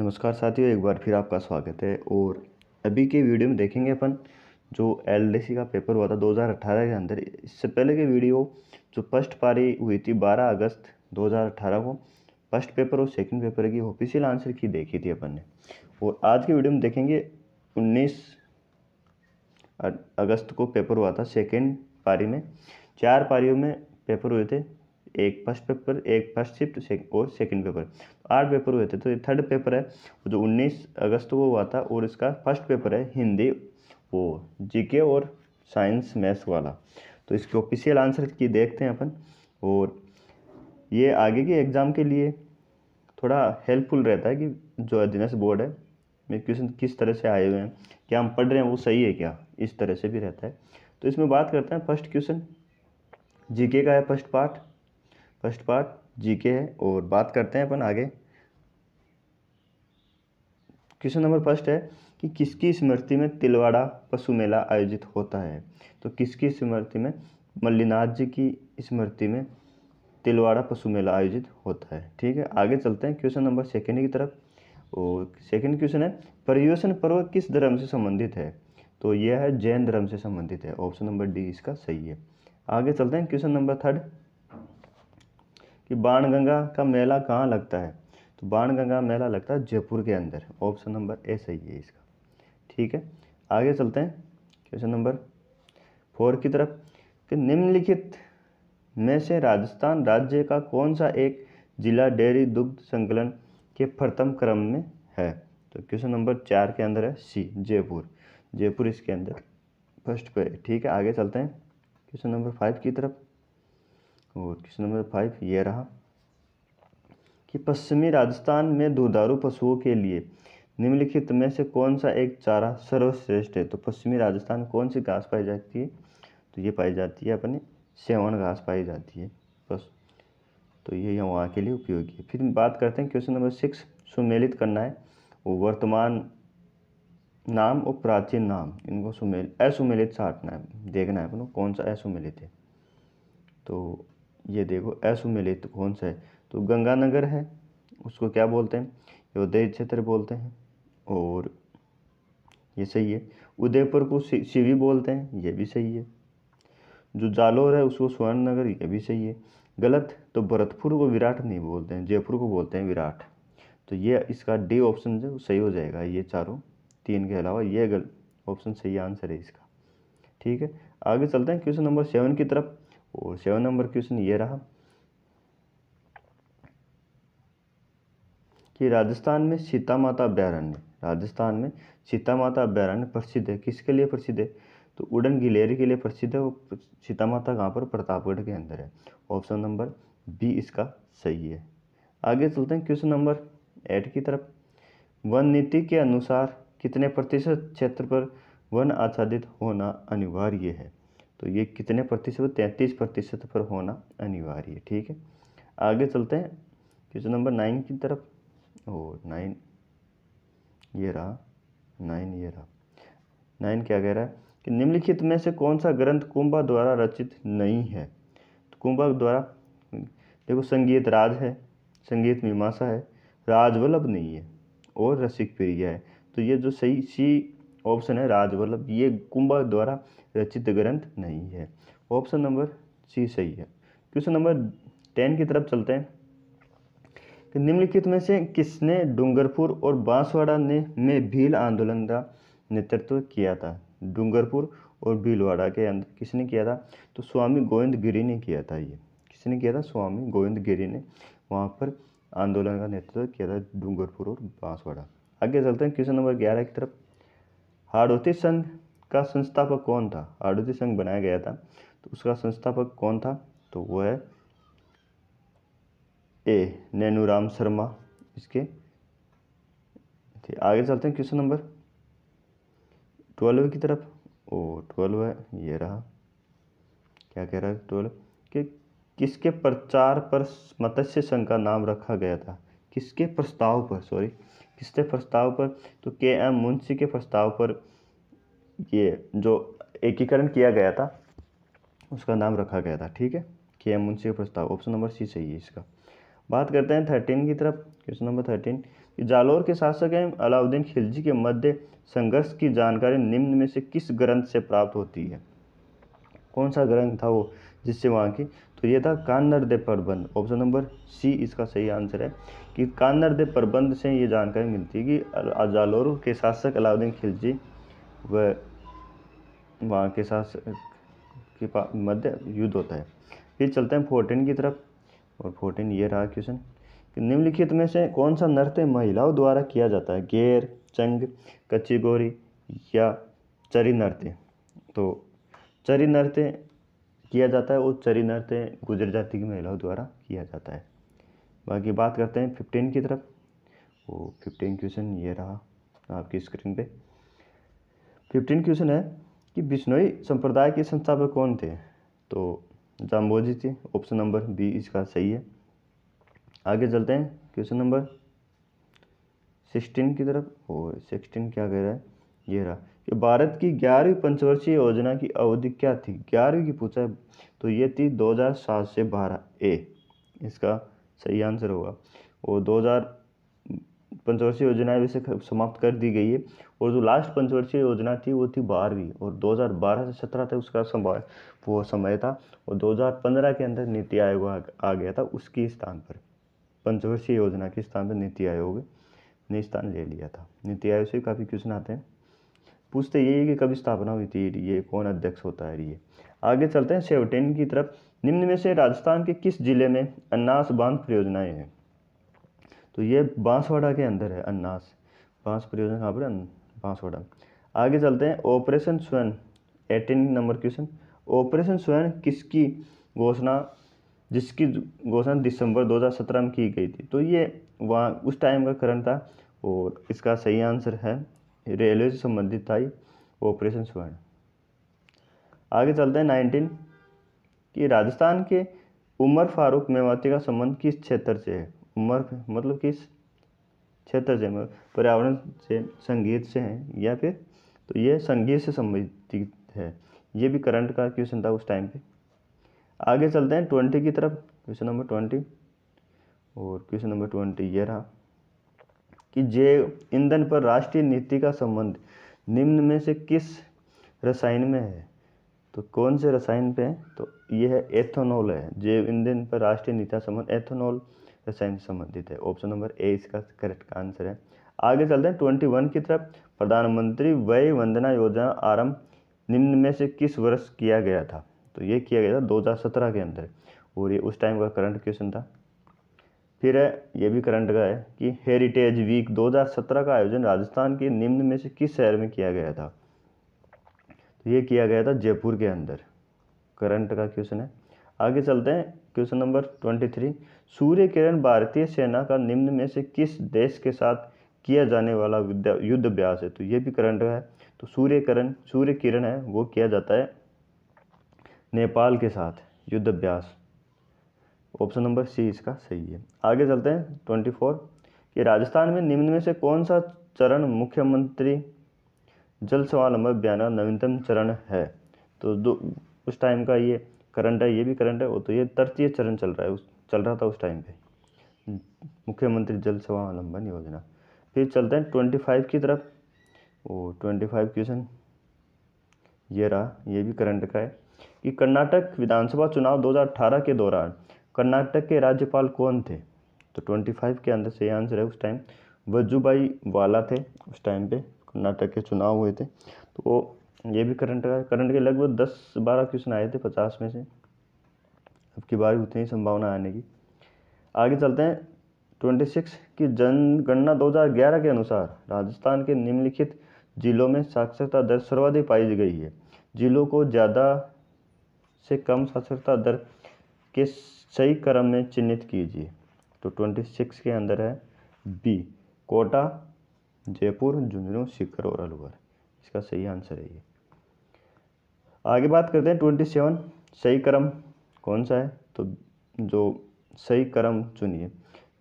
नमस्कार साथियों एक बार फिर आपका स्वागत है और अभी के वीडियो में देखेंगे अपन जो एल का पेपर हुआ था 2018 के अंदर इससे पहले की वीडियो जो फर्स्ट पारी हुई थी 12 अगस्त 2018 को फर्स्ट पेपर और सेकंड पेपर की ऑफिशियल आंसर की देखी थी अपन ने और आज की वीडियो में देखेंगे 19 अगस्त को पेपर हुआ था सेकेंड पारी में चार पारियों में पेपर हुए थे एक फर्स्ट पेपर एक फर्स्ट शिफ्ट से, और सेकंड पेपर तो आठ पेपर हुए थे तो ये थर्ड पेपर है जो 19 अगस्त को हुआ था और इसका फर्स्ट पेपर है हिंदी वो जीके और साइंस मैथ्स वाला तो इसके ऑफिशियल आंसर की देखते हैं अपन और ये आगे के एग्ज़ाम के लिए थोड़ा हेल्पफुल रहता है कि जो अधीनस्थ बोर्ड है में क्वेश्चन किस तरह से आए हुए हैं क्या हम पढ़ रहे हैं वो सही है क्या इस तरह से भी रहता है तो इसमें बात करते हैं फर्स्ट क्वेश्चन जीके का है first part first part GK है और बात करते हैं अपन आगे क्वेश्चन नंबर फर्स्ट है कि किसकी स्मृति में तिलवाड़ा पशु मेला आयोजित होता है तो किसकी स्मृति में मल्लिनाथ जी की स्मृति में तिलवाड़ा पशु मेला आयोजित होता है ठीक है आगे चलते हैं क्वेश्चन नंबर सेकेंड की तरफ और सेकंड क्वेश्चन है पर्यवेषण पर्व किस धर्म से संबंधित है तो यह है जैन धर्म से संबंधित है ऑप्शन नंबर डी इसका सही है आगे चलते हैं क्वेश्चन नंबर थर्ड कि बाणगंगा का मेला कहाँ लगता है तो बाणगंगा मेला लगता है जयपुर के अंदर ऑप्शन नंबर ए सही है इसका ठीक है आगे चलते हैं क्वेश्चन नंबर फोर की तरफ कि निम्नलिखित में से राजस्थान राज्य का कौन सा एक जिला डेयरी दुग्ध संकलन के प्रथम क्रम में है तो क्वेश्चन नंबर चार के अंदर है सी जयपुर जयपुर इसके अंदर फर्स्ट पे ठीक है आगे चलते हैं क्वेश्चन नंबर फाइव की तरफ और क्वेश्चन नंबर फाइव ये रहा कि पश्चिमी राजस्थान में दुधारू पशुओं के लिए निम्नलिखित में से कौन सा एक चारा सर्वश्रेष्ठ है तो पश्चिमी राजस्थान कौन सी घास पाई जाती है तो ये पाई जाती है अपने सेवन घास पाई जाती है बस तो ये यहाँ वहाँ के लिए उपयोगी है फिर बात करते हैं क्वेश्चन नंबर सिक्स सुमेलित करना है वो वर्तमान नाम और प्राचीन नाम इनको सुमेल असुमेलित छाटना है देखना है अपनों कौन सा असुमेलित है तो ये देखो असुमिलित कौन सा है तो गंगानगर है उसको क्या बोलते हैं उदय क्षेत्र बोलते हैं और ये सही है उदयपुर को शिवी बोलते हैं ये भी सही है जो जालोर है उसको स्वर्ण नगर ये भी सही है गलत तो भरतपुर को विराट नहीं बोलते हैं जयपुर को बोलते हैं विराट तो ये इसका डी ऑप्शन जो सही हो जाएगा ये चारों तीन के अलावा ये ऑप्शन सही आंसर है इसका ठीक है आगे चलते हैं क्वेश्चन नंबर सेवन की तरफ और सेवन नंबर क्वेश्चन ये रहा कि राजस्थान में सीता माता अभ्यारण्य राजस्थान में सीता माता अभ्यारण्य प्रसिद्ध है किसके लिए प्रसिद्ध है तो उड़न गिलेरी के लिए प्रसिद्ध है वो सीता माता कहाँ पर प्रतापगढ़ के अंदर है ऑप्शन नंबर बी इसका सही है आगे चलते हैं क्वेश्चन नंबर एट की तरफ वन नीति के अनुसार कितने प्रतिशत क्षेत्र पर वन आच्छादित होना अनिवार्य है तो ये कितने प्रतिशत तैंतीस प्रतिशत पर होना अनिवार्य है ठीक है आगे चलते हैं क्वेश्चन नंबर नाइन की तरफ ओ नाइन ये रहा नाइन ये रहा नाइन क्या कह रहा है कि निम्नलिखित में से कौन सा ग्रंथ कुंभा द्वारा रचित नहीं है तो कुंभा द्वारा देखो संगीत राज है संगीत मीमांसा है राजवल्लभ नहीं है और रसिक प्रिया है तो ये जो सही सी ऑप्शन है राजवल्लभ मतलब ये कुंभ द्वारा रचित ग्रंथ नहीं है ऑप्शन नंबर सी सही है क्वेश्चन नंबर टेन की तरफ चलते हैं कि निम्नलिखित में से किसने डूंगरपुर और बांसवाड़ा ने में भील आंदोलन का नेतृत्व किया था डूंगरपुर और भीलवाड़ा के अंदर किसने किया था तो स्वामी गोविंद गिरी ने किया था ये किसने किया था स्वामी गोविंद गिरी ने वहाँ पर आंदोलन का नेतृत्व किया था डूंगरपुर और बांसवाड़ा आगे चलते हैं क्वेश्चन नंबर ग्यारह की तरफ हाड़ौती संघ का संस्थापक कौन था हाड़ौती संघ बनाया गया था तो उसका संस्थापक कौन था तो वो है ए नैनूराम शर्मा इसके आगे चलते हैं क्वेश्चन नंबर ट्वेल्व की तरफ ओ ट्वेल्व है ये रहा क्या कह रहा है ट्वेल्व कि किसके प्रचार पर मत्स्य संघ का नाम रखा गया था किसके प्रस्ताव पर सॉरी किसके प्रस्ताव पर तो के एम मुंशी के प्रस्ताव पर ये जो एकीकरण किया गया था उसका नाम रखा गया था ठीक है के एम मुंशी का प्रस्ताव ऑप्शन नंबर सी सही है इसका बात करते हैं थर्टीन की तरफ क्वेश्चन नंबर थर्टीन जालोर के शासक एवं अलाउद्दीन खिलजी के मध्य संघर्ष की जानकारी निम्न में से किस ग्रंथ से प्राप्त होती है कौन सा ग्रंथ था वो जिससे वहाँ की तो ये था कानर दे प्रबंध ऑप्शन नंबर सी इसका सही आंसर है कि कानर दे प्रबंध से ये जानकारी मिलती है कि अजालोर के शासक अलाउद्दीन खिलजी वहाँ के शासक के मध्य युद्ध होता है फिर चलते हैं फोर्टीन की तरफ और फोर्टीन ये रहा क्वेश्चन कि निम्नलिखित में से कौन सा नृत्य महिलाओं द्वारा किया जाता है गेर चंग कच्ची गोरी या चरी नृत्य तो चरी नृत्य किया जाता है चरी नृत्य गुजर जाति की महिलाओं द्वारा किया जाता है बाकी बात करते हैं फिफ्टीन की तरफ वो फिफ्टीन क्वेश्चन ये रहा आपकी स्क्रीन पे फिफ्टीन क्वेश्चन है कि बिश्नोई संप्रदाय के संस्थापक कौन थे तो जाम्बोजी थे ऑप्शन नंबर बी इसका सही है आगे चलते हैं क्वेश्चन नंबर सिक्सटीन की तरफ और सिक्सटीन क्या कह रहा है ये रहा कि भारत की ग्यारहवीं पंचवर्षीय योजना की अवधि क्या थी ग्यारहवीं की पूछा है तो ये थी 2007 से 12 ए इसका सही आंसर होगा और 2000 पंचवर्षीय योजना वैसे समाप्त कर दी गई है और जो लास्ट पंचवर्षीय योजना थी वो थी बारहवीं और 2012 से 17 तक उसका समय वो समय था और 2015 के अंदर नीति आयोग आ गया था उसके स्थान पर पंचवर्षीय योजना के स्थान पर नीति आयोग ने स्थान ले लिया था नीति आयोग से काफ़ी क्वेश्चन आते हैं पूछते ये है कि कब स्थापना हुई थी ये कौन अध्यक्ष होता है ये आगे चलते हैं सेवटेन की तरफ निम्न में से राजस्थान के किस जिले में अन्नास बांध परियोजनाएं हैं तो ये बांसवाड़ा के अंदर है अन्नास बांस परियोजना कहाँ पर बांसवाड़ा आगे चलते हैं ऑपरेशन स्वयं एटीन नंबर क्वेश्चन ऑपरेशन स्वयं किसकी घोषणा जिसकी घोषणा दिसंबर 2017 में की गई थी तो ये वहाँ उस टाइम का करंट था और इसका सही आंसर है रेलवे से संबंधित था ही ऑपरेशन स्वर्ण आगे चलते हैं नाइनटीन कि राजस्थान के उमर फारूक मेवाती का संबंध किस क्षेत्र से है उमर मतलब किस क्षेत्र से मतलब पर्यावरण से संगीत से हैं या फिर तो ये संगीत से संबंधित है ये भी करंट का क्वेश्चन था उस टाइम पे आगे चलते हैं ट्वेंटी की तरफ क्वेश्चन नंबर ट्वेंटी और क्वेश्चन नंबर ट्वेंटी ये रहा कि जैव ईंधन पर राष्ट्रीय नीति का संबंध निम्न में से किस रसायन में है तो कौन से रसायन पे तो है तो ये है एथोनॉल है जैव ईंधन पर राष्ट्रीय नीति का संबंध एथोनॉल रसायन से संबंधित है ऑप्शन नंबर ए इसका करेक्ट आंसर है आगे चलते हैं ट्वेंटी वन की तरफ प्रधानमंत्री वय वंदना योजना आरंभ निम्न में से किस वर्ष किया गया था तो ये किया गया था 2017 के अंदर और ये उस टाइम का करंट क्वेश्चन था फिर है ये भी करंट का है कि हेरिटेज वीक 2017 का आयोजन राजस्थान के निम्न में से किस शहर में किया गया था तो ये किया गया था जयपुर के अंदर करंट का क्वेश्चन है आगे चलते हैं क्वेश्चन नंबर ट्वेंटी थ्री सूर्य किरण भारतीय सेना का निम्न में से किस देश के साथ किया जाने वाला युद्ध अभ्यास है तो ये भी करंट का है तो सूर्य सूर्य किरण है वो किया जाता है नेपाल के साथ युद्ध अभ्यास ऑप्शन नंबर सी इसका सही है आगे चलते हैं ट्वेंटी फोर कि राजस्थान में निम्न में से कौन सा चरण मुख्यमंत्री जल सवाल नंबर बयाना नवीनतम चरण है तो दो उस टाइम का ये करंट है ये भी करंट है वो तो ये तरतीय चरण चल रहा है उस चल रहा था उस टाइम पे मुख्यमंत्री जल स्वावलंबन योजना फिर चलते हैं ट्वेंटी फाइव की तरफ वो ट्वेंटी फाइव क्वेश्चन ये रहा ये भी करंट का है कि कर्नाटक विधानसभा चुनाव 2018 के दौरान कर्नाटक के राज्यपाल कौन थे तो ट्वेंटी फाइव के अंदर से आंसर है उस टाइम वज्जूबाई वाला थे उस टाइम पे कर्नाटक के चुनाव हुए थे तो ये भी करंट का करंट के लगभग दस बारह क्वेश्चन आए थे पचास में से अब की बार उतनी ही संभावना आने की आगे चलते हैं ट्वेंटी सिक्स की जनगणना 2011 के अनुसार राजस्थान के निम्नलिखित जिलों में साक्षरता दर सर्वाधिक पाई गई है जिलों को ज़्यादा से कम साक्षरता दर के सही क्रम में चिन्हित कीजिए तो ट्वेंटी सिक्स के अंदर है बी कोटा जयपुर झुंझुनू शिखर और अलवर इसका सही आंसर है ये आगे बात करते हैं ट्वेंटी सेवन सही क्रम कौन सा है तो जो सही क्रम चुनिए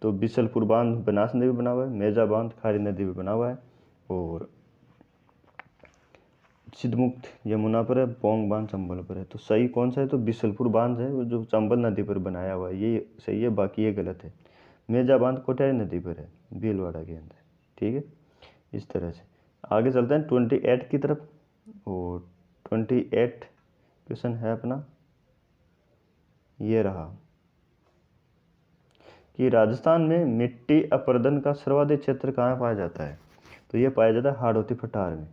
तो बिसलपुर बांध बनास नदी बना हुआ है मेजा बांध खारी नदी भी बना हुआ है और सिद्धमुक्त यमुना पर है पोंग बांध चंबल पर है तो सही कौन सा है तो बिसलपुर बांध है जो चंबल नदी पर बनाया हुआ है ये सही है बाकी ये गलत है मेजा बांध कोटारी नदी पर है भीलवाड़ा के अंदर ठीक है इस तरह से आगे चलते हैं ट्वेंटी एट की तरफ और ट्वेंटी एट क्वेश्चन है अपना ये रहा कि राजस्थान में मिट्टी अपर्दन का सर्वाधिक क्षेत्र कहाँ पाया जाता है तो ये पाया जाता है हाड़ोती पठार में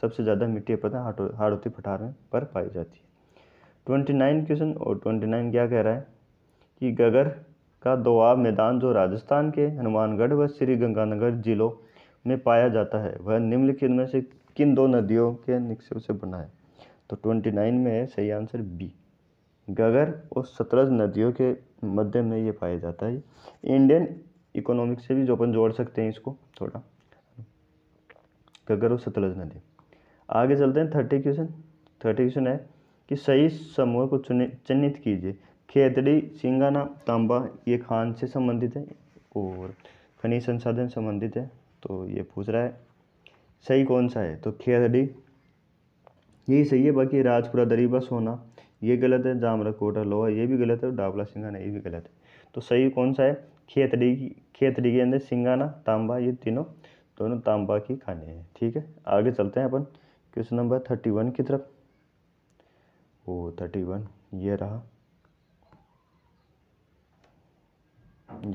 सबसे ज़्यादा मिट्टी अपना हाड़ोती पठार में पर पाई जाती है ट्वेंटी नाइन क्वेश्चन और ट्वेंटी नाइन क्या कह रहा है कि गगर का दोआब मैदान जो राजस्थान के हनुमानगढ़ व श्री गंगानगर जिलों में पाया जाता है वह निम्नलिखित में से किन दो नदियों के निक्षेप से बना है तो ट्वेंटी नाइन में है सही आंसर बी गगर और सतलज नदियों के मध्य में ये पाया जाता है इंडियन इकोनॉमिक से भी जो अपन जोड़ सकते हैं इसको थोड़ा गगर और सतलज नदी आगे चलते हैं थर्टी क्वेश्चन थर्टी क्वेश्चन है कि सही समूह को चुने चिन्हित कीजिए खेतड़ी सिंगाना तांबा ये खान से संबंधित है और खनिज संसाधन संबंधित है तो ये पूछ रहा है सही कौन सा है तो खेतड़ी यही सही है बाकी राजपुरा दरीबा सोना ये गलत है जामरा कोटा लोहा ये भी गलत है डाबला सिंगाना ये भी गलत है तो सही कौन सा है खेतड़ी की खेतड़ी के अंदर सिंगाना तांबा ये तीनों दोनों तांबा की खाने हैं ठीक है आगे चलते हैं अपन क्वेश्चन नंबर थर्टी वन की तरफ ओ थर्टी वन ये रहा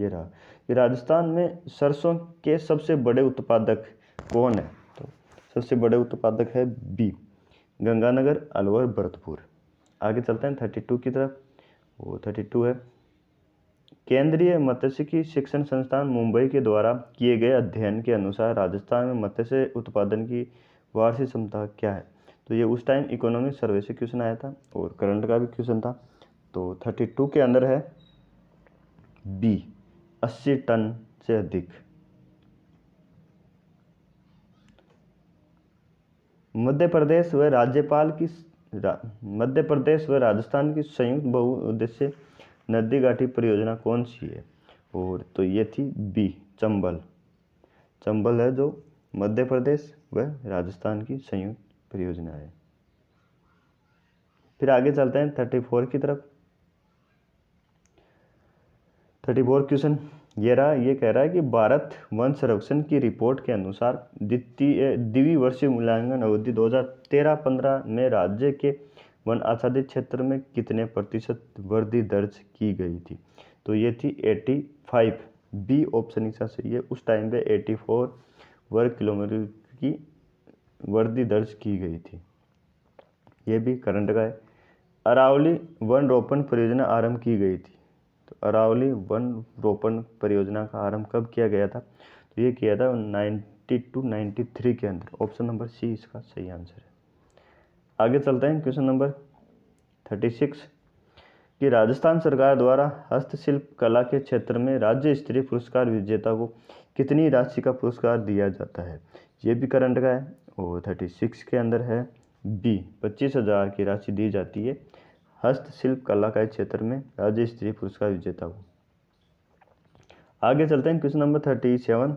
ये रहा ये राजस्थान में सरसों के सबसे बड़े उत्पादक कौन है तो सबसे बड़े उत्पादक है बी गंगानगर अलवर भरतपुर आगे चलते हैं थर्टी टू की तरफ वो थर्टी टू है केंद्रीय मत्स्यिकी शिक्षण संस्थान मुंबई के द्वारा किए गए अध्ययन के अनुसार राजस्थान में मत्स्य उत्पादन की वार्षिक क्षमता क्या है तो ये उस टाइम इकोनॉमिक सर्वे से क्वेश्चन आया था और करंट का भी क्वेश्चन था तो थर्टी टू के अंदर है बी अस्सी टन से अधिक मध्य प्रदेश व राज्यपाल की मध्य प्रदेश व राजस्थान की संयुक्त बहुउद्देश्य नदी घाटी परियोजना कौन सी है और तो ये थी बी चंबल चंबल है जो मध्य प्रदेश वह राजस्थान की संयुक्त परियोजना है फिर आगे चलते हैं थर्टी फोर की तरफ थर्टी फोर क्वेश्चन ये रहा ये कह रहा है कि भारत वन संरक्षण की रिपोर्ट के अनुसार द्वितीय द्विवर्षीय मूल्यांकन अवधि 2013-15 में राज्य के वन आच्छादित क्षेत्र में कितने प्रतिशत वृद्धि दर्ज की गई थी तो ये थी 85 बी ऑप्शन इसका सही है उस टाइम पे 84 वर्ग किलोमीटर की वर्दी दर्ज की गई थी ये भी करंट का है अरावली वन रोपण परियोजना आरंभ की गई थी तो अरावली वन रोपण परियोजना का आरंभ कब किया गया था तो ये किया था टू नाइन्टी थ्री के अंदर ऑप्शन नंबर सी इसका सही आंसर है आगे चलते हैं क्वेश्चन नंबर थर्टी सिक्स कि राजस्थान सरकार द्वारा हस्तशिल्प कला के क्षेत्र में राज्य स्तरीय पुरस्कार विजेता को कितनी राशि का पुरस्कार दिया जाता है ये भी करंट का है और थर्टी सिक्स के अंदर है बी पच्चीस हजार की राशि दी जाती है हस्तशिल्प कला का क्षेत्र में राज्य स्त्री पुरस्कार विजेता हो आगे चलते हैं क्वेश्चन नंबर थर्टी सेवन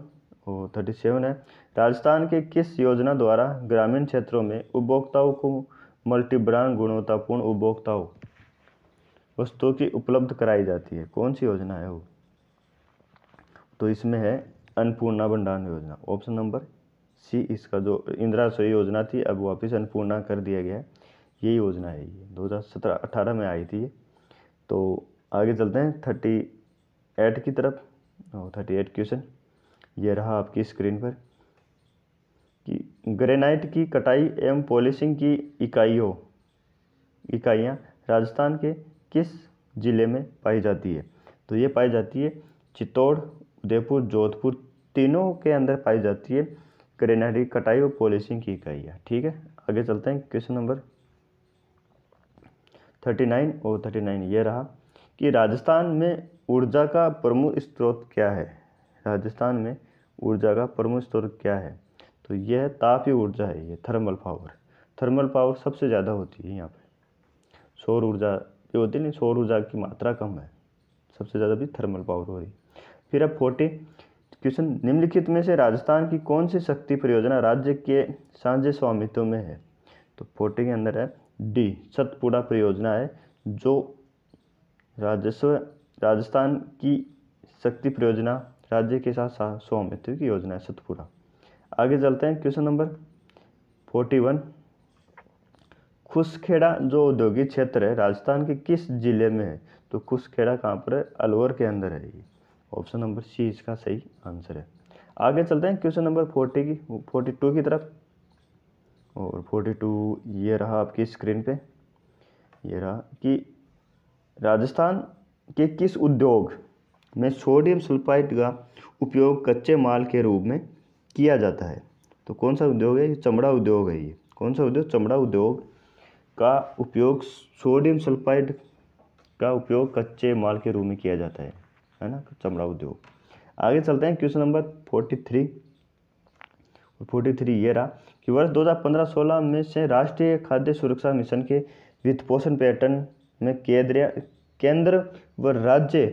और थर्टी सेवन है राजस्थान के किस योजना द्वारा ग्रामीण क्षेत्रों में उपभोक्ताओं को मल्टी ब्रांड गुणवत्तापूर्ण उपभोक्ताओं वस्तुओं की उपलब्ध कराई जाती है कौन सी योजना है वो तो इसमें है अन्नपूर्णा भंडारण योजना ऑप्शन नंबर सी इसका जो इंदिरा सो योजना थी अब वापस अन्नपूर्णा कर दिया गया ये योजना है ये दो हज़ार में आई थी ये तो आगे चलते हैं थर्टी एट की तरफ थर्टी एट क्वेश्चन ये रहा आपकी स्क्रीन पर कि ग्रेनाइट की कटाई एवं पॉलिशिंग की इकाइयों इकाइयाँ राजस्थान के किस ज़िले में पाई जाती है तो ये पाई जाती है चित्तौड़ उदयपुर जोधपुर तीनों के अंदर पाई जाती है ग्रेनरी कटाई और पॉलिशिंग की गई है ठीक है आगे चलते हैं क्वेश्चन नंबर थर्टी नाइन और थर्टी नाइन ये रहा कि राजस्थान में ऊर्जा का प्रमुख स्रोत क्या है राजस्थान में ऊर्जा का प्रमुख स्रोत क्या है तो यह तापी ऊर्जा है ये थर्मल पावर थर्मल पावर सबसे ज़्यादा होती है यहाँ पे सौर ऊर्जा जो होती है ना सौर ऊर्जा की मात्रा कम है सबसे ज़्यादा भी थर्मल पावर हो रही फिर अब फोर्टी क्वेश्चन निम्नलिखित में से राजस्थान की कौन सी शक्ति परियोजना राज्य के साझे स्वामित्व में है तो फोटे के अंदर है डी सतपुड़ा परियोजना है जो राजस्व राजस्थान की शक्ति परियोजना राज्य के साथ स्वामित्व की योजना है सतपुड़ा आगे चलते हैं question number forty one Khushkhera जो औद्योगिक क्षेत्र है राजस्थान के किस जिले में है तो खुशखेड़ा कहाँ पर है अलवर के अंदर है ये ऑप्शन नंबर सी इसका सही आंसर है आगे चलते हैं क्वेश्चन नंबर फोर्टी की फोर्टी टू की तरफ और फोर्टी टू ये रहा आपकी स्क्रीन पे ये रहा कि राजस्थान के किस उद्योग में सोडियम सल्फाइड का उपयोग कच्चे माल के रूप में किया जाता है तो कौन सा उद्योग है ये चमड़ा उद्योग है ये कौन सा उद्योग चमड़ा उद्योग का उपयोग सोडियम सल्फाइड का उपयोग कच्चे माल के रूप में किया जाता है है ना तो चमड़ा उद्योग आगे चलते हैं question number forty three forty three ये रहा कि वर्ष 2015-16 में से राष्ट्रीय खाद्य सुरक्षा मिशन के वित्त पोषण पैटर्न में केंद्रीय केंद्र व राज्य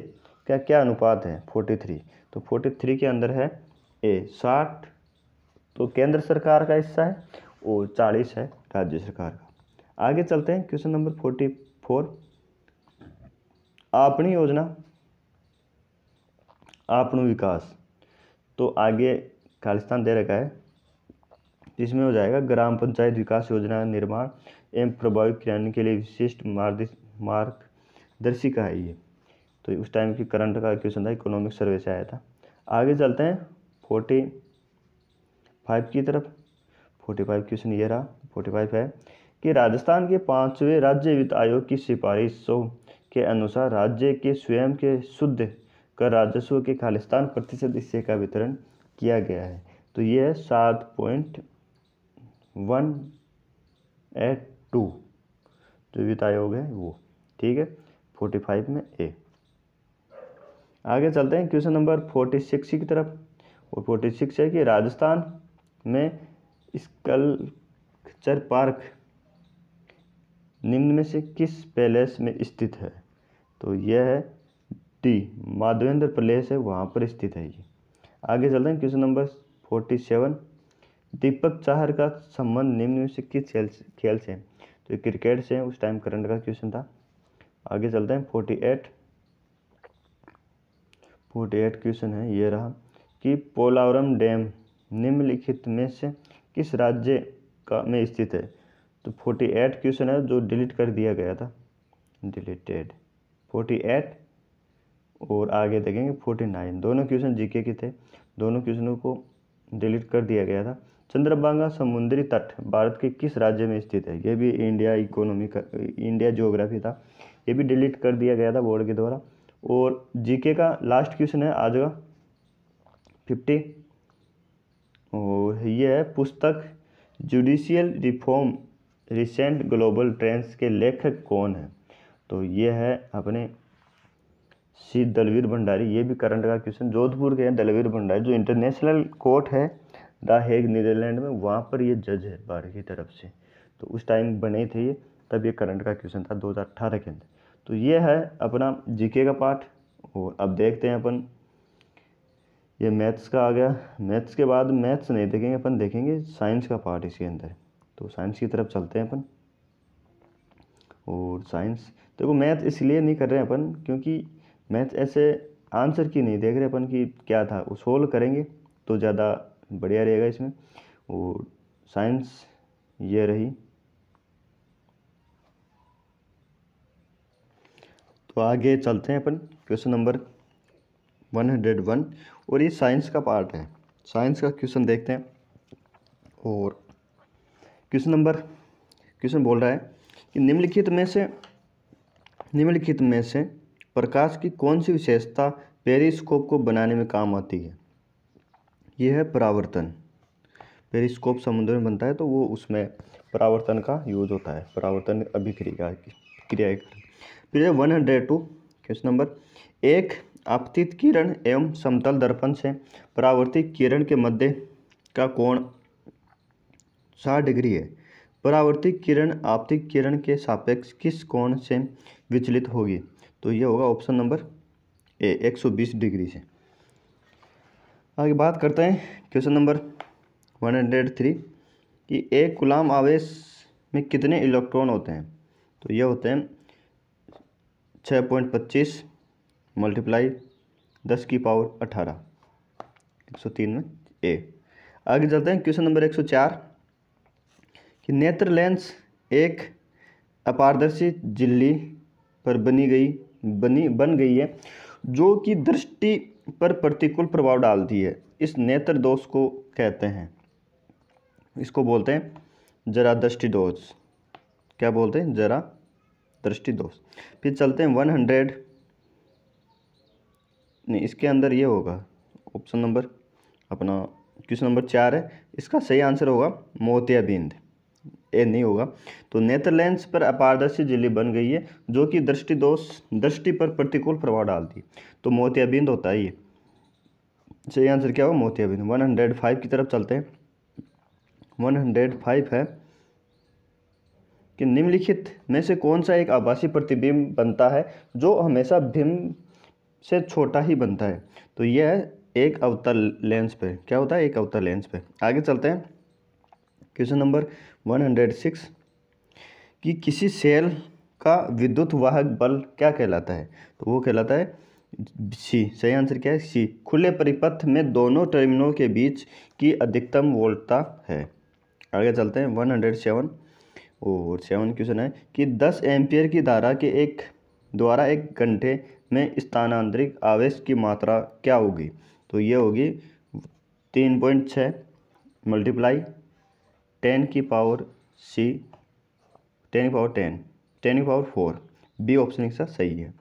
का क्या अनुपात है फोर्टी थ्री तो फोर्टी थ्री के अंदर है ए साठ तो केंद्र सरकार का हिस्सा है और चालीस है राज्य सरकार का आगे चलते हैं क्वेश्चन नंबर फोर्टी फोर आपनी योजना आपण विकास तो आगे खालिस्तान दे रखा है इसमें हो जाएगा ग्राम पंचायत विकास योजना निर्माण एवं प्रभावी क्रियान्वयन के लिए विशिष्ट मार्गदर्शिका है ये तो उस टाइम की करंट का क्वेश्चन था इकोनॉमिक सर्वे से आया था आगे चलते हैं फोर्टी फाइव की तरफ फोर्टी फाइव क्वेश्चन ये रहा फोर्टी फाइव है कि राजस्थान के पाँचवें राज्य वित्त आयोग की सिफारिशों के अनुसार राज्य के स्वयं के शुद्ध कर राजस्व के खालिस्तान प्रतिशत हिस्से का वितरण किया गया है तो ये है सात पॉइंट वन एट टू जो वित्त आयोग है वो ठीक है फोर्टी फाइव में ए आगे चलते हैं क्वेश्चन नंबर फोर्टी सिक्स की तरफ और फोर्टी सिक्स है कि राजस्थान में स्कल्पचर पार्क निम्न में से किस पैलेस में स्थित है तो यह है टी माधवेंद्र प्लेस है वहाँ पर स्थित है ये आगे चलते हैं question number forty seven Deepak Chahar का संबंध निम्न में से किस खेल खेल से तो क्रिकेट से उस टाइम करंट का क्वेश्चन था आगे चलते हैं forty eight forty eight question है ये रहा कि पोलावरम डैम निम्नलिखित में से किस राज्य का में स्थित है तो फोर्टी एट क्वेश्चन है जो डिलीट कर दिया गया था डिलीटेड फोर्टी एट और आगे देखेंगे फोर्टी नाइन दोनों क्वेश्चन जीके के थे दोनों क्वेश्चनों को डिलीट कर दिया गया था चंद्रभागा समुद्री तट भारत के किस राज्य में स्थित है ये भी इंडिया इकोनॉमी इंडिया जोग्राफी था ये भी डिलीट कर दिया गया था बोर्ड के द्वारा और जीके का लास्ट क्वेश्चन है आज का फिफ्टी और ये है पुस्तक judicial reform recent global trends के लेखक कौन है तो ये है अपने सी दलवीर भंडारी ये भी करंट का क्वेश्चन जोधपुर के हैं दलवीर भंडारी जो इंटरनेशनल कोर्ट है द हेग नीदरलैंड में वहाँ पर ये जज है भारत की तरफ से तो उस टाइम बने थे ये तब ये करंट का क्वेश्चन था 2018 के अंदर तो ये है अपना जीके का पार्ट और अब देखते हैं अपन ये मैथ्स का आ गया मैथ्स के बाद मैथ्स नहीं देखेंगे अपन देखेंगे साइंस का पार्ट इसके अंदर तो साइंस की तरफ चलते हैं अपन और साइंस देखो मैथ इसलिए नहीं कर रहे हैं अपन क्योंकि मैथ्स ऐसे आंसर की नहीं देख रहे अपन कि क्या था वो सोल्व करेंगे तो ज़्यादा बढ़िया रहेगा इसमें और साइंस ये रही तो आगे चलते हैं अपन question number one hundred one और ये साइंस का पार्ट है साइंस का क्वेश्चन देखते हैं और क्वेश्चन नंबर क्वेश्चन बोल रहा है कि निम्नलिखित में से निम्नलिखित में से प्रकाश की कौन सी विशेषता पेरिस्कोप को बनाने में काम आती है यह है परावर्तन पेरिस्कोप समुद्र में बनता है तो वो उसमें परावर्तन का यूज होता है परावर्तन अभिक्रिया क्रिया one hundred two question number एक आपतित किरण एवं समतल दर्पण से परावर्तित किरण के मध्य का कोण साठ डिग्री है परावर्तित किरण आपतित किरण के सापेक्ष किस कोण से विचलित होगी तो ये होगा ऑप्शन नंबर ए 120 डिग्री से आगे बात करते हैं क्वेश्चन नंबर 103 कि एक गुलाम आवेश में कितने इलेक्ट्रॉन होते हैं तो ये होते हैं 6.25 पॉइंट पच्चीस मल्टीप्लाई दस की पावर 18 एक सौ तीन में ए आगे चलते हैं क्वेश्चन नंबर एक सौ चार कि नेत्र लेंस एक अपारदर्शी झिल्ली पर बनी गई बनी बन गई है जो कि दृष्टि पर प्रतिकूल प्रभाव डालती है इस नेत्र दोष को कहते हैं इसको बोलते हैं जरा दृष्टि दोष क्या बोलते हैं जरा दृष्टि दोष फिर चलते हैं वन हंड्रेड नहीं इसके अंदर ये होगा ऑप्शन नंबर अपना क्वेश्चन नंबर चार है इसका सही आंसर होगा मोतियाबिंद ए नहीं होगा तो नेदरलैंड्स पर अपारदर्शी झिल्ली बन गई है जो कि दृष्टि दोष दृष्टि पर प्रतिकूल प्रभाव डालती है तो मोतियाबिंद होता है ये सही आंसर क्या होगा मोतियाबिंद वन हंड्रेड फाइव की तरफ चलते हैं वन हंड्रेड फाइव है कि निम्नलिखित में से कौन सा एक आभासी प्रतिबिंब बनता है जो हमेशा भिम्ब से छोटा ही बनता है तो यह एक अवतल लेंस पे क्या होता है एक अवतल लेंस पे आगे चलते हैं क्वेश्चन नंबर 106 कि किसी सेल का विद्युत वाहक बल क्या कहलाता है तो वो कहलाता है सी सही आंसर क्या है सी खुले परिपथ में दोनों टर्मिनलों के बीच की अधिकतम वोल्टता है आगे चलते हैं वन हंड्रेड सेवन और सेवन क्वेश्चन है कि दस एम्पियर की धारा के एक द्वारा एक घंटे में स्थानांतरित आवेश की मात्रा क्या होगी तो ये होगी तीन पॉइंट छः मल्टीप्लाई टेन की पावर सी टेन की पावर टेन टेन की पावर फोर बी ऑप्शन इसका सही है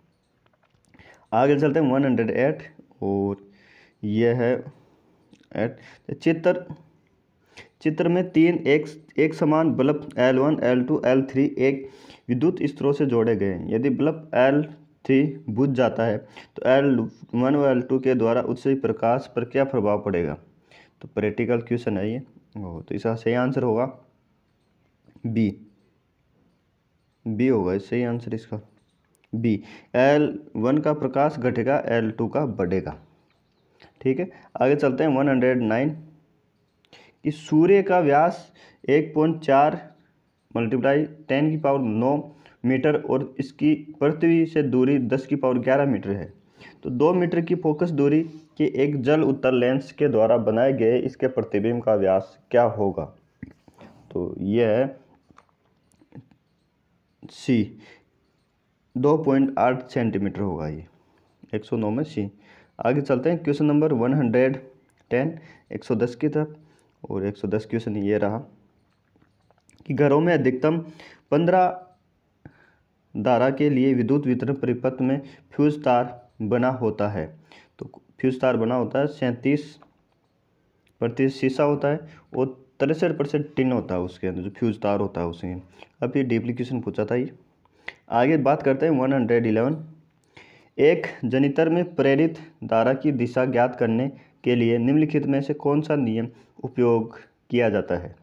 आगे चलते हैं वन हंड्रेड एट और यह है एट चित्र चित्र में तीन एक एक समान bulb L one L two L three एक विद्युत स्रोत से जोड़े गए हैं यदि बल्ब एल थ्री बुझ जाता है तो एल वन व एल टू के द्वारा उससे प्रकाश पर क्या प्रभाव पड़ेगा तो प्रैक्टिकल क्वेश्चन है ये ओ तो इसका सही आंसर होगा बी बी होगा सही आंसर इसका बी एल वन का प्रकाश घटेगा एल टू का बढ़ेगा ठीक है आगे चलते हैं वन हंड्रेड नाइन कि सूर्य का व्यास एक पॉइंट चार मल्टीप्लाई टेन की पावर नौ मीटर और इसकी पृथ्वी से दूरी दस की पावर ग्यारह मीटर है तो दो मीटर की फोकस दूरी के एक जल उत्तर लेंस के द्वारा बनाए गए इसके प्रतिबिंब का व्यास क्या होगा तो यह है सी दो पॉइंट आठ सेंटीमीटर होगा ये एक सौ नौ में सी आगे चलते हैं question number one hundred ten एक सौ दस की तरफ और एक सौ दस क्वेश्चन ये रहा कि घरों में अधिकतम पंद्रह धारा के लिए विद्युत वितरण परिपथ में फ्यूज तार बना होता है तो फ्यूज तार बना होता है सैंतीस प्रतिशत शीशा होता है और तिरसठ परसेंट टिन होता है उसके अंदर जो फ्यूज तार होता है उसके अब ये डिप्लीकेशन पूछा था ये आगे बात करते हैं वन हंड्रेड इलेवन एक जनितर में प्रेरित धारा की दिशा ज्ञात करने के लिए निम्नलिखित में से कौन सा नियम उपयोग किया जाता है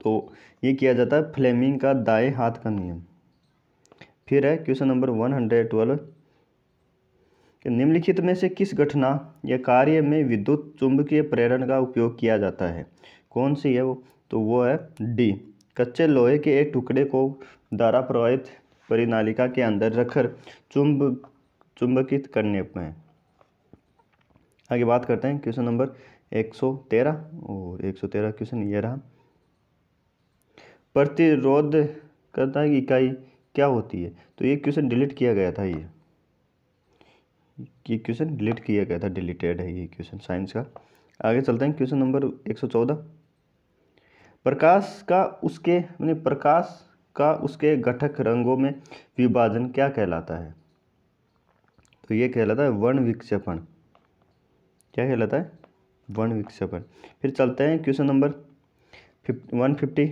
तो ये किया जाता है फ्लेमिंग का दाएं हाथ का नियम फिर है question number one hundred twelve कि निम्नलिखित में से किस घटना या कार्य में विद्युत चुंबकीय प्रेरण का उपयोग किया जाता है कौन सी है वो तो वो है डी कच्चे लोहे के एक टुकड़े को द्वारा प्रवाहित परिनालिका के अंदर रखकर चुंब चुंबकित करने में आगे बात करते हैं क्वेश्चन नंबर 113 और 113 क्वेश्चन ये रहा प्रतिरोध करता है इकाई क्या होती है तो ये क्वेश्चन डिलीट किया गया था ये ये क्वेश्चन डिलीट किया गया था डिलीटेड है ये क्वेश्चन साइंस का आगे चलते हैं क्वेश्चन नंबर एक सौ चौदह प्रकाश का उसके मैंने प्रकाश का उसके घटक रंगों में विभाजन क्या कहलाता है तो ये कहलाता है वर्ण विक्षेपण क्या कहलाता है वर्ण विक्षेपण फिर चलते हैं question number one fifty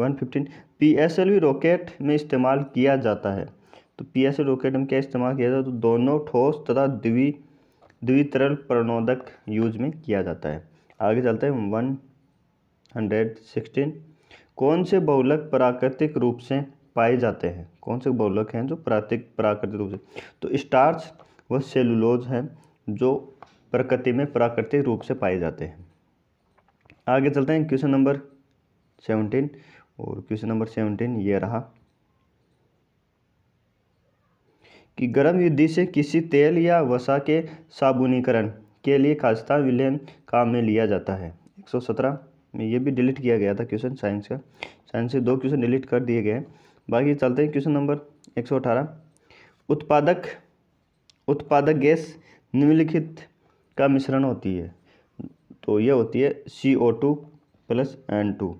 one fifteen P S L V rocket में इस्तेमाल किया जाता है तो पीएस रोकेट में क्या इस्तेमाल किया जाता है तो दोनों ठोस तथा द्वि द्वितरल प्रणोदक यूज में किया जाता है आगे चलते हैं वन हंड्रेड सिक्सटीन कौन से बहुलक प्राकृतिक रूप से पाए जाते हैं कौन से बहुलक हैं जो प्राकृतिक प्राकृतिक रूप से तो स्टार्च व सेलुलोज हैं जो प्रकृति में प्राकृतिक रूप से पाए जाते हैं आगे चलते हैं क्वेश्चन नंबर सेवनटीन और क्वेश्चन नंबर सेवनटीन ये रहा कि गर्म विधि से किसी तेल या वसा के साबुनीकरण के लिए खासता विलयन काम में लिया जाता है 117 में ये भी डिलीट किया गया था क्वेश्चन साइंस का साइंस से दो क्वेश्चन डिलीट कर दिए गए हैं बाकी चलते हैं क्वेश्चन नंबर 118 उत्पादक उत्पादक गैस निम्नलिखित का मिश्रण होती है तो यह होती है C O two plus N two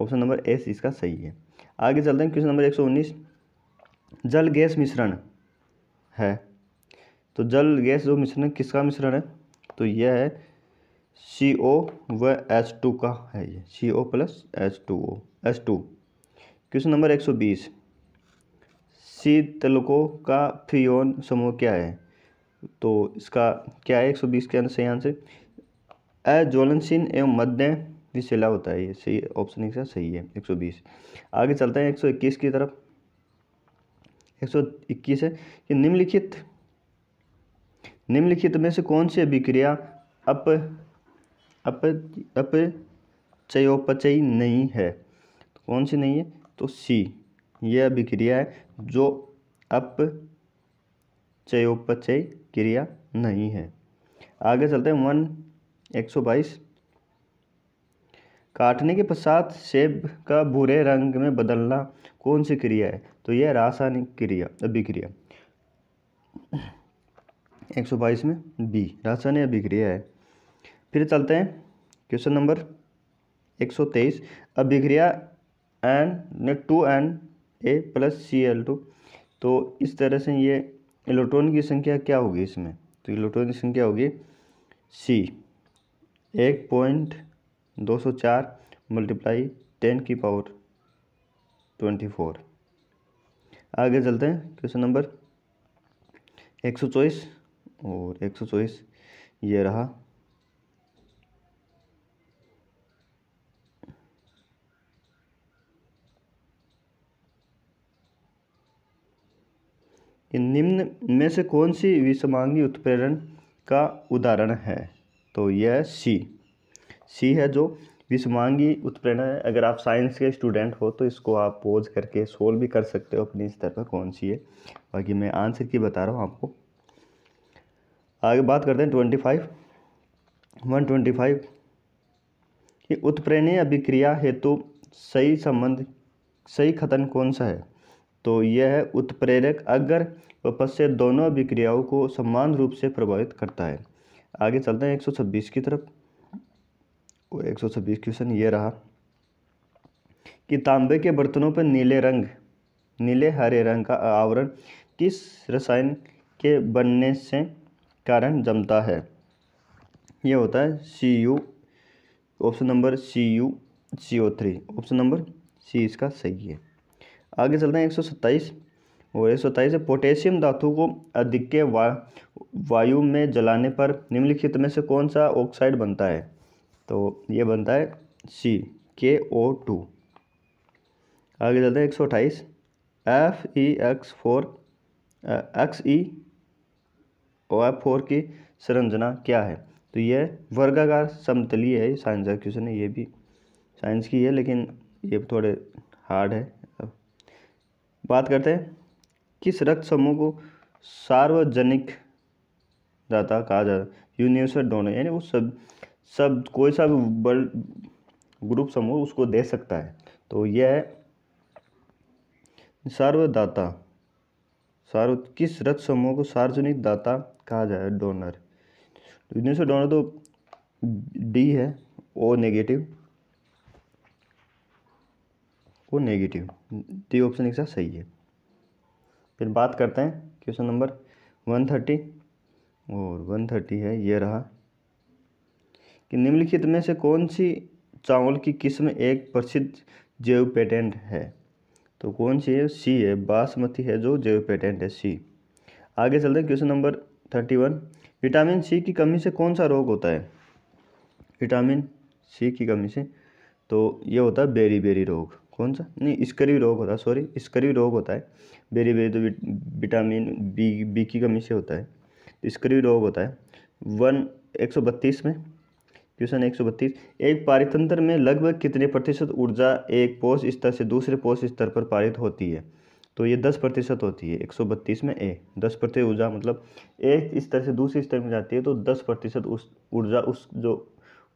option number S इसका सही है आगे चलते हैं क्वेश्चन नंबर एक सौ उन्नीस जल गैस मिश्रण है तो जल गैस जो मिश्रण है किसका मिश्रण है तो यह है सी ओ व एच टू का है ये C O plus H two O H two question number एक सौ बीस सी तलको का फ्रियोन समूह क्या है तो इसका क्या है एक सौ बीस के आंसर सही आंसर अज्वलनशील एवं मध्य विशेला होता है ये सही ऑप्शन इसका सही है एक सौ बीस आगे चलते हैं एक सौ इक्कीस की तरफ एक सौ इक्कीस है कि निम्नलिखित निम्नलिखित में से कौन सी अभिक्रिया अप अप अपचयोपचयी नहीं है तो कौन सी नहीं है तो सी यह अभिक्रिया है जो अपचयोपचय क्रिया नहीं है आगे चलते हैं वन एक सौ बाईस काटने के पश्चात सेब का भूरे रंग में बदलना कौन सी क्रिया है तो यह रासायनिक क्रिया अभिक्रिया एक सौ बाईस में बी रासायनिक अभिक्रिया है फिर चलते हैं क्वेश्चन नंबर एक सौ तेईस अभिक्रिया एन ने two N A plus C L two तो इस तरह से ये इलेक्ट्रॉन की संख्या क्या होगी इसमें तो इलेक्ट्रॉन की संख्या होगी सी एक पॉइंट दो सौ चार मल्टीप्लाई टेन की पावर ट्वेंटी फोर आगे चलते हैं क्वेश्चन नंबर एक सौ चौबीस और एक सौ चौबीस ये रहा कि निम्न में से कौन सी विषमांगी उत्प्रेरण का उदाहरण है तो यह सी सी है जो विषमांगी उत्प्रेरणा है अगर आप साइंस के स्टूडेंट हो तो इसको आप पोज करके सोल्व भी कर सकते हो अपने स्तर पर कौन सी है बाकी मैं आंसर की बता रहा हूँ आपको आगे बात करते हैं twenty five one twenty five कि उत्प्रेरणीय अभिक्रिया हेतु तो सही संबंध सही कथन कौन सा है तो यह है उत्प्रेरक अगर व पश्य दोनों अभिक्रियाओं को समान रूप से प्रभावित करता है आगे चलते हैं एक की तरफ और एक सौ छब्बीस क्वेश्चन ये रहा कि तांबे के बर्तनों पर नीले रंग नीले हरे रंग का आवरण किस रसायन के बनने से कारण जमता है ये होता है C U option number C U C O three option number C इसका सही है आगे चलते हैं एक सौ सत्ताईस और एक सौ सत्ताईस पोटेशियम धातु को अधिक के वा, वायु में जलाने पर निम्नलिखित में से कौन सा ऑक्साइड बनता है तो ये बनता है सी के ओ टू आगे चलते हैं एक सौ अट्ठाईस F E X four X E O F four की संरचना क्या है तो ये वर्गाकार समतलीय है साइंस का क्वेश्चन है ये भी साइंस की है लेकिन ये थोड़े हार्ड है बात करते हैं किस रक्त समूह को सार्वजनिक दाता कहा जाता है यूनिवर्सल डोनर यानी वो सब सब कोई सा बल ग्रुप समूह उसको दे सकता है तो यह है सर्वदाता सार्व किस रथ समूह को सार्वजनिक दाता कहा जाए डोनर तो से डोनर तो डी है O negative O negative D option एक साथ सही है फिर बात करते हैं क्वेश्चन नंबर वन थर्टी और वन थर्टी है ये रहा कि निम्नलिखित में से कौन सी चावल की किस्म एक प्रसिद्ध जैव पेटेंट है तो कौन सी है सी है बासमती है जो जैव पेटेंट है सी आगे चलते हैं question number thirty one vitamin C की कमी से कौन सा रोग होता है विटामिन सी की कमी से तो ये होता है बेरी बेरी रोग कौन सा नहीं इसकरी रोग होता है सॉरी इसकरी रोग होता है बेरी बेरी तो विटामिन बी बी की कमी से होता है इसकरी रोग होता है वन एक सौ बत्तीस में क्वेश्चन एक सौ बत्तीस एक पारितंत्र में लगभग कितने प्रतिशत ऊर्जा एक पोष स्तर से दूसरे पोष स्तर पर पारित होती है तो ये दस प्रतिशत होती है एक सौ बत्तीस में ए दस प्रतिशत ऊर्जा मतलब एक स्तर से दूसरे स्तर में जाती है तो दस प्रतिशत उस ऊर्जा उस जो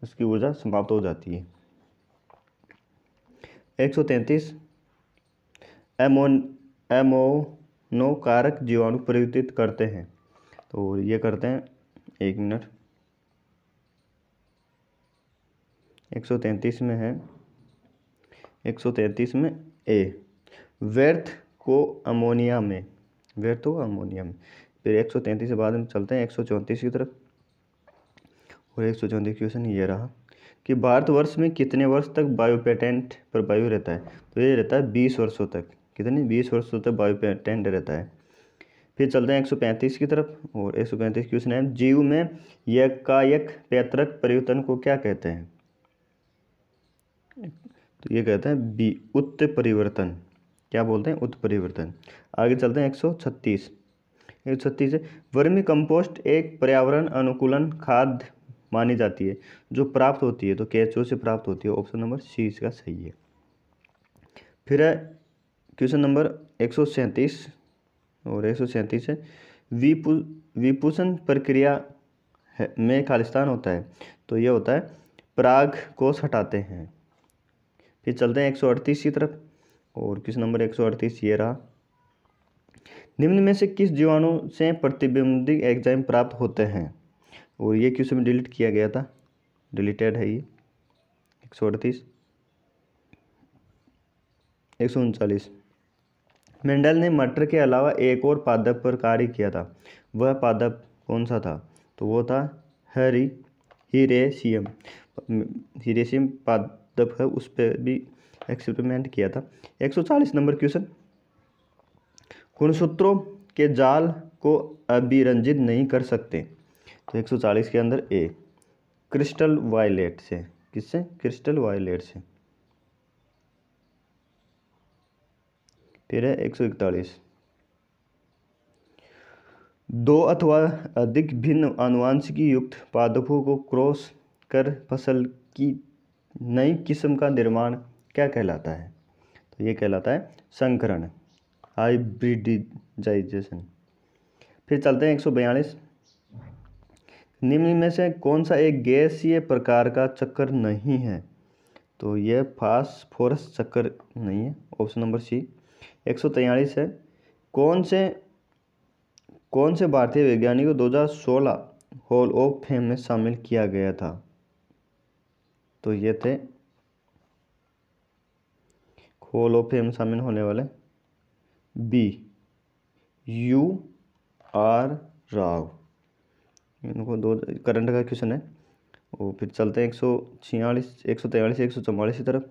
उसकी ऊर्जा समाप्त हो जाती है एक सौ तैंतीस एमोन एमोनोकारक कारक जीवाणु परिवर्तित करते हैं तो ये करते हैं एक मिनट एक सौ तैंतीस में है एक सौ तैंतीस में ए व्यर्थ को अमोनिया में व्यर्थ को अमोनिया में फिर एक सौ तैंतीस से बाद में चलते हैं एक सौ चौंतीस की तरफ और एक सौ चौंतीस क्वेश्चन ये रहा कि भारतवर्ष में कितने वर्ष तक बायोपेटेंट पर वायु रहता है तो ये रहता है बीस वर्षों तक कितने बीस वर्षों तक बायोपेटेंट रहता है फिर चलते हैं एक सौ पैंतीस की तरफ और एक सौ पैंतीस क्वेश्चन है जीव में यकायक पैतृक परिवर्तन को क्या कहते हैं तो ये कहते हैं बी उत्परिवर्तन क्या बोलते हैं उत्परिवर्तन आगे चलते हैं एक सौ छत्तीस एक सौ छत्तीस वर्मी कंपोस्ट एक पर्यावरण अनुकूलन खाद मानी जाती है जो प्राप्त होती है तो कैचो से प्राप्त होती है ऑप्शन नंबर सी इसका सही है फिर है क्वेश्चन नंबर एक सौ सैंतीस और एक सौ सैंतीस है विपु विपुषण प्रक्रिया है में खालिस्तान होता है तो ये होता है प्राग कोष हटाते हैं फिर चलते हैं एक सौ अड़तीस की तरफ और किस नंबर एक सौ अड़तीस ये रहा निम्न में से किस जीवाणु से प्रतिबंधित एग्जाम प्राप्त होते हैं और ये क्वेश्चन में डिलीट किया गया था डिलीटेड है ये एक सौ अड़तीस एक सौ उनचालीस मेंडल ने मटर के अलावा एक और पादप पर कार्य किया था वह पादप कौन सा था तो वो था हरी हिरेशियम हिरेशियम पाद तब है उस पर भी एक्सपेरिमेंट किया था 140 नंबर क्वेश्चन गुणसूत्रों के जाल को अभिरंजित नहीं कर सकते तो 140 के अंदर ए क्रिस्टल वायलेट से किससे क्रिस्टल वायलेट से फिर है 141 दो अथवा अधिक भिन्न आनुवांशिकी युक्त पादपों को क्रॉस कर फसल की नई किस्म का निर्माण क्या कहलाता है तो ये कहलाता है संकरण हाइब्रिडिजाइजेशन फिर चलते हैं एक सौ बयालीस निम्न में से कौन सा एक गैसीय प्रकार का चक्कर नहीं है तो यह फास्फोरस चक्कर नहीं है ऑप्शन नंबर सी एक सौ तैंतालीस है कौन से कौन से भारतीय वैज्ञानिक को 2016 हॉल ऑफ फेम में शामिल किया गया था तो ये थे खोलो ऑफ फेम शामिल होने वाले बी यू आर राव इनको दो करंट का क्वेश्चन है वो फिर चलते हैं एक सौ छियालीस एक सौ तैंतालीस एक सौ चौवालीस की तरफ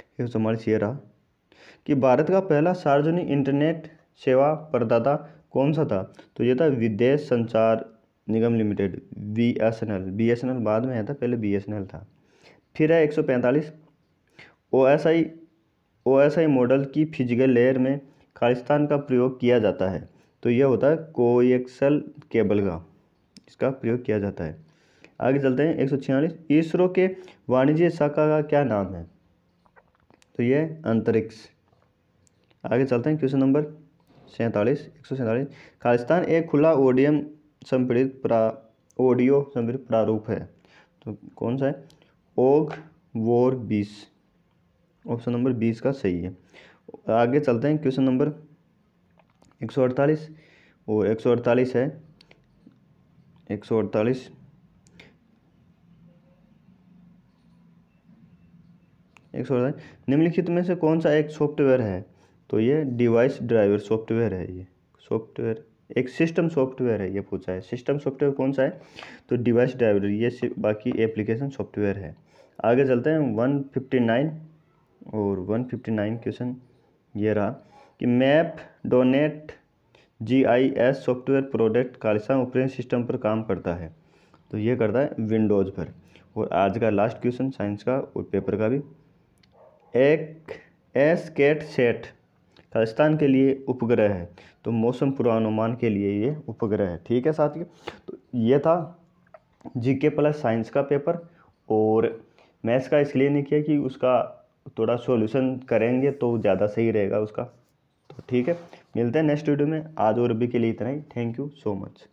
एक सौ चौवालीस ये रहा कि भारत का पहला सार्वजनिक इंटरनेट सेवा प्रदाता कौन सा था तो ये था Videsh Sanchar Nigam limited B S N L B S N L बाद में आया था पहले बी एस एन एल था फिर है एक सौ पैंतालीस O S I O S I model की फिजिकल लेयर में खालिस्तान का प्रयोग किया जाता है तो यह होता है कोएक्सल केबल का इसका प्रयोग किया जाता है आगे चलते हैं एक सौ छियालीस इसरो के वाणिज्य शाखा का क्या नाम है तो यह अंतरिक्ष आगे चलते हैं क्वेश्चन नंबर सैंतालीस एक सौ सैंतालीस खालिस्तान एक खुला ओडियम संपीड़ित प्रा ऑडियो संपीड़ित प्रारूप है तो कौन सा है ओग वोर बीस ऑप्शन नंबर बीस का सही है आगे चलते हैं क्वेश्चन नंबर एक सौ अड़तालीस वो एक सौ अड़तालीस है एक सौ अड़तालीस एक सौ अड़तालीस निम्नलिखित में से कौन सा एक सॉफ्टवेयर है तो ये डिवाइस ड्राइवर सॉफ्टवेयर है ये सॉफ्टवेयर एक सिस्टम सॉफ्टवेयर है ये पूछा है सिस्टम सॉफ्टवेयर कौन सा है तो डिवाइस ड्राइवर ये बाकी एप्लीकेशन सॉफ्टवेयर है आगे चलते हैं 159 और 159 क्वेश्चन ये रहा कि map donate G I S software product कालिशा ऑपरेटिंग सिस्टम पर काम करता है तो ये करता है विंडोज़ पर और आज का लास्ट क्वेश्चन साइंस का और पेपर का भी एक एस कैट सेट राजस्थान के लिए उपग्रह है तो मौसम पूर्वानुमान के लिए ये उपग्रह है ठीक है साथियों तो ये था जीके प्लस साइंस का पेपर और मैथ्स का इसलिए नहीं किया कि उसका थोड़ा सॉल्यूशन करेंगे तो ज़्यादा सही रहेगा उसका तो ठीक है मिलते हैं नेक्स्ट वीडियो में आज और अभी के लिए इतना ही थैंक यू सो मच